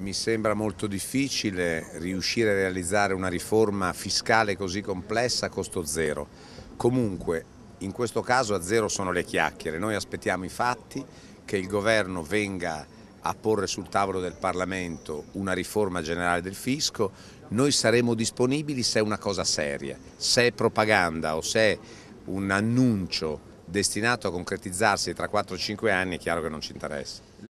Mi sembra molto difficile riuscire a realizzare una riforma fiscale così complessa a costo zero. Comunque, in questo caso a zero sono le chiacchiere. Noi aspettiamo i fatti, che il governo venga a porre sul tavolo del Parlamento una riforma generale del fisco. Noi saremo disponibili se è una cosa seria, se è propaganda o se è un annuncio destinato a concretizzarsi tra 4-5 anni è chiaro che non ci interessa.